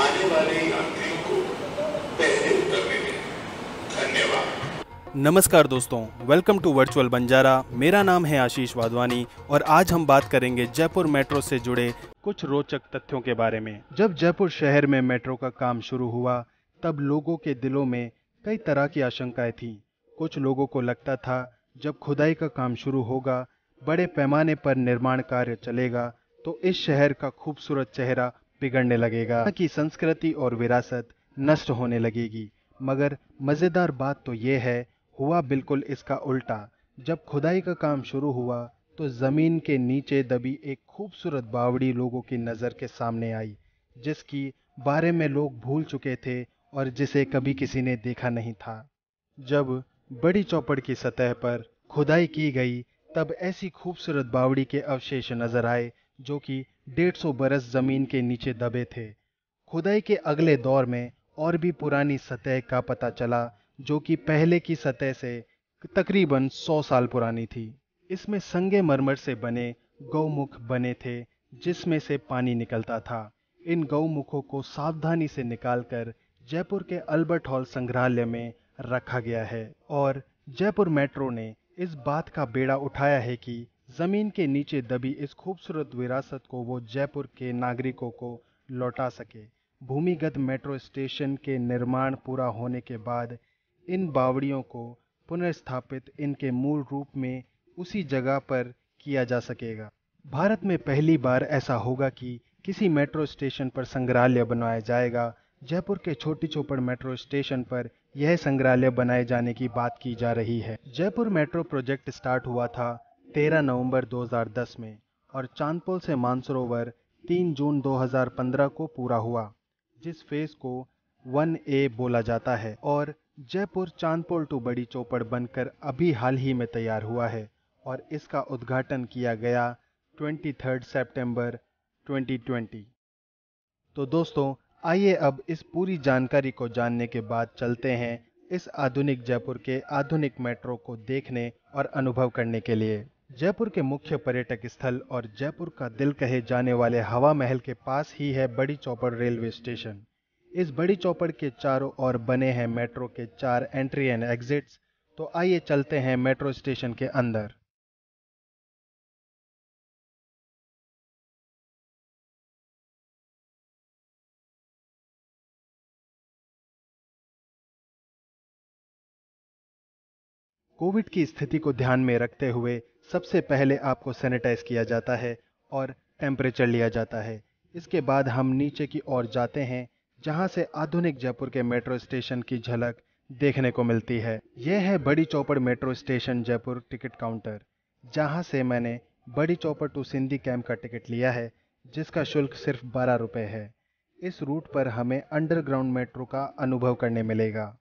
आने वाले नमस्कार दोस्तों वेलकम टू वर्चुअल बंजारा मेरा नाम है आशीष वाधवानी और आज हम बात करेंगे जयपुर मेट्रो से जुड़े कुछ रोचक तथ्यों के बारे में जब जयपुर शहर में मेट्रो का काम शुरू हुआ तब लोगों के दिलों में कई तरह की आशंकाएं थीं कुछ लोगों को लगता था जब खुदाई का काम शुरू होगा बड़े पैमाने पर निर्माण कार्य चलेगा तो इस शहर का खूबसूरत चेहरा बिगड़ने लगेगा कि संस्कृति और विरासत नष्ट होने लगेगी मगर मज़ेदार बात तो यह है हुआ बिल्कुल इसका उल्टा जब खुदाई का काम शुरू हुआ तो ज़मीन के नीचे दबी एक खूबसूरत बावड़ी लोगों की नज़र के सामने आई जिसकी बारे में लोग भूल चुके थे और जिसे कभी किसी ने देखा नहीं था जब बड़ी चौपड़ की सतह पर खुदाई की गई तब ऐसी खूबसूरत बावड़ी के अवशेष नज़र आए जो कि डेढ़ सौ बरस जमीन के नीचे दबे थे खुदाई के अगले दौर में और भी पुरानी सतह का पता चला जो कि पहले की सतह से तकरीबन 100 साल पुरानी थी इसमें संगे मरमर से बने गौमुख बने थे जिसमें से पानी निकलता था इन गौमुखों को सावधानी से निकालकर जयपुर के अल्बर्ट हॉल संग्रहालय में रखा गया है और जयपुर मेट्रो ने इस बात का बेड़ा उठाया है कि ज़मीन के नीचे दबी इस खूबसूरत विरासत को वो जयपुर के नागरिकों को लौटा सके भूमिगत मेट्रो स्टेशन के निर्माण पूरा होने के बाद इन बावड़ियों को पुनर्स्थापित इनके मूल रूप में उसी जगह पर किया जा सकेगा भारत में पहली बार ऐसा होगा कि किसी मेट्रो स्टेशन पर संग्रहालय बनाया जाएगा जयपुर के छोटी चौपड़ मेट्रो स्टेशन पर यह संग्रहालय बनाए जाने की बात की जा रही है जयपुर मेट्रो प्रोजेक्ट स्टार्ट हुआ था 13 नवंबर 2010 में और चांदपोल से मानसरोवर 3 जून 2015 को पूरा हुआ जिस फेज को वन ए बोला जाता है और जयपुर चांदपोल टू बड़ी चौपड़ बनकर अभी हाल ही में तैयार हुआ है और इसका उद्घाटन किया गया 23 सितंबर 2020 तो दोस्तों आइए अब इस पूरी जानकारी को जानने के बाद चलते हैं इस आधुनिक जयपुर के आधुनिक मेट्रो को देखने और अनुभव करने के लिए जयपुर के मुख्य पर्यटक स्थल और जयपुर का दिल कहे जाने वाले हवा महल के पास ही है बड़ी चौपड़ रेलवे स्टेशन इस बड़ी चौपड़ के चारों ओर बने हैं मेट्रो के चार एंट्री एंड एग्जिट्स तो आइए चलते हैं मेट्रो स्टेशन के अंदर कोविड की स्थिति को ध्यान में रखते हुए सबसे पहले आपको सैनिटाइज किया जाता है और टेम्परेचर लिया जाता है इसके बाद हम नीचे की ओर जाते हैं जहां से आधुनिक जयपुर के मेट्रो स्टेशन की झलक देखने को मिलती है यह है Badi Chaupar metro station Jaipur ticket counter जहां से मैंने बड़ी चौपड़ टू सिंधी कैंप का टिकट लिया है जिसका शुल्क सिर्फ बारह रुपये है इस रूट पर हमें अंडरग्राउंड मेट्रो का अनुभव करने मिलेगा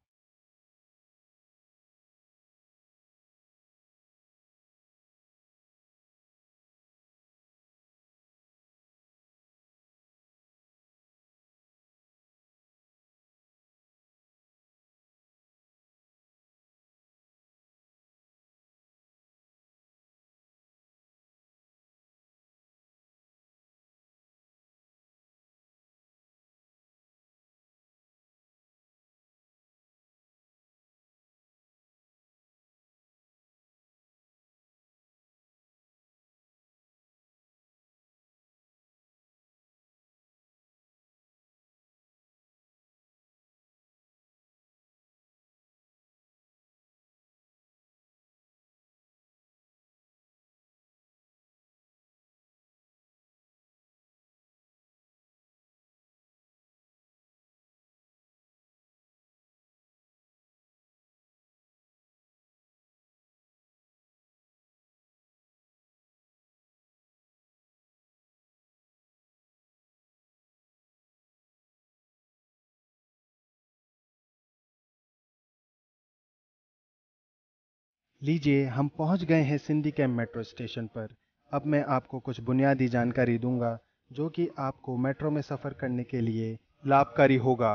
लीजिए हम पहुंच गए हैं सिंधी कैम्प मेट्रो स्टेशन पर अब मैं आपको कुछ बुनियादी जानकारी दूंगा जो कि आपको मेट्रो में सफ़र करने के लिए लाभकारी होगा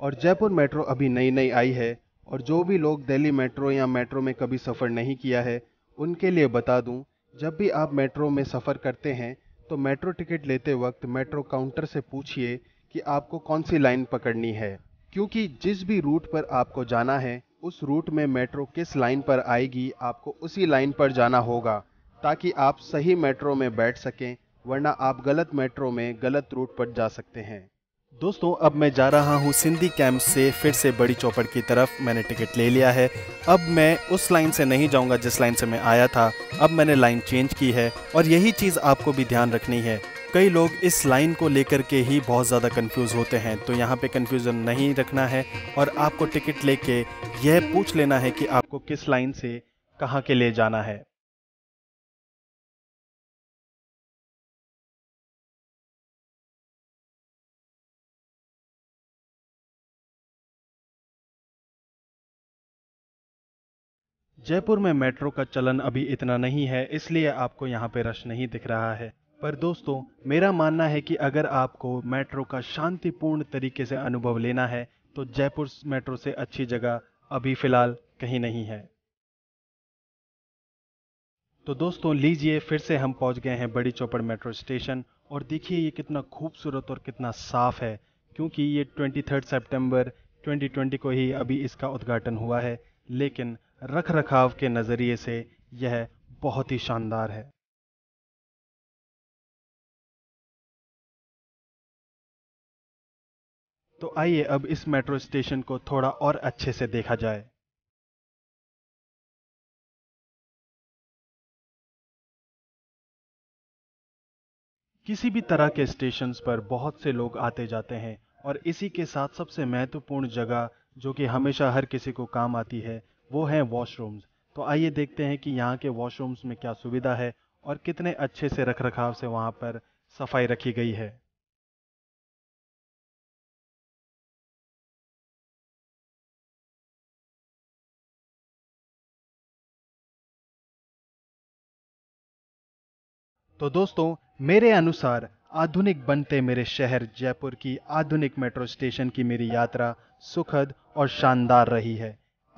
और जयपुर मेट्रो अभी नई नई आई है और जो भी लोग दिल्ली मेट्रो या मेट्रो में कभी सफ़र नहीं किया है उनके लिए बता दूं जब भी आप मेट्रो में सफ़र करते हैं तो मेट्रो टिकट लेते वक्त मेट्रो काउंटर से पूछिए कि आपको कौन सी लाइन पकड़नी है क्योंकि जिस भी रूट पर आपको जाना है उस रूट में मेट्रो किस लाइन पर आएगी आपको उसी लाइन पर जाना होगा ताकि आप सही मेट्रो में बैठ सकें वरना आप गलत मेट्रो में गलत रूट पर जा सकते हैं दोस्तों अब मैं जा रहा हूँ सिंधी कैंप से फिर से बड़ी चौपड़ की तरफ मैंने टिकट ले लिया है अब मैं उस लाइन से नहीं जाऊँगा जिस लाइन से मैं आया था अब मैंने लाइन चेंज की है और यही चीज़ आपको भी ध्यान रखनी है कई लोग इस लाइन को लेकर के ही बहुत ज़्यादा कंफ्यूज होते हैं तो यहाँ पे कंफ्यूजन नहीं रखना है और आपको टिकट लेके यह पूछ लेना है कि आपको किस लाइन से कहाँ के लिए जाना है जयपुर में मेट्रो का चलन अभी इतना नहीं है इसलिए आपको यहाँ पे रश नहीं दिख रहा है पर दोस्तों मेरा मानना है कि अगर आपको मेट्रो का शांतिपूर्ण तरीके से अनुभव लेना है तो जयपुर मेट्रो से अच्छी जगह अभी फ़िलहाल कहीं नहीं है तो दोस्तों लीजिए फिर से हम पहुंच गए हैं बड़ी चौपड़ मेट्रो स्टेशन और देखिए ये कितना खूबसूरत और कितना साफ़ है क्योंकि ये 23 सितंबर 2020 को ही अभी इसका उद्घाटन हुआ है लेकिन रख रखाव के नज़रिए से यह बहुत ही शानदार है तो आइए अब इस मेट्रो स्टेशन को थोड़ा और अच्छे से देखा जाए किसी भी तरह के स्टेशन पर बहुत से लोग आते जाते हैं और इसी के साथ सबसे महत्वपूर्ण जगह जो कि हमेशा हर किसी को काम आती है वो है वॉशरूम्स तो आइए देखते हैं कि यहाँ के वॉशरूम्स में क्या सुविधा है और कितने अच्छे से रख रखाव से वहाँ पर सफाई रखी गई है तो दोस्तों मेरे अनुसार आधुनिक बनते मेरे शहर जयपुर की आधुनिक मेट्रो स्टेशन की मेरी यात्रा सुखद और शानदार रही है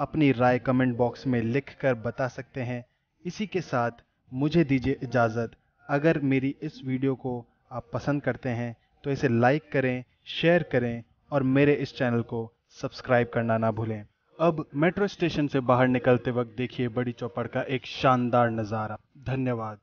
अपनी राय कमेंट बॉक्स में लिख कर बता सकते हैं इसी के साथ मुझे दीजिए इजाज़त अगर मेरी इस वीडियो को आप पसंद करते हैं तो इसे लाइक करें शेयर करें और मेरे इस चैनल को सब्सक्राइब करना ना भूलें अब मेट्रो स्टेशन से बाहर निकलते वक्त देखिए बड़ी चौपड़ का एक शानदार नज़ारा धन्यवाद